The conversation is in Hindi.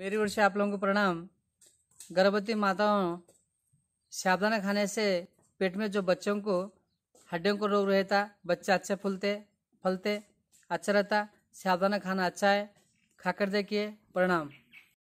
मेरी ओर से आप लोगों को प्रणाम गर्भवती माताओं साबदाना खाने से पेट में जो बच्चों को हड्डियों को रोग रहता बच्चे अच्छे फूलते फलते अच्छा रहता सावधाना खाना अच्छा है खाकर देखिए प्रणाम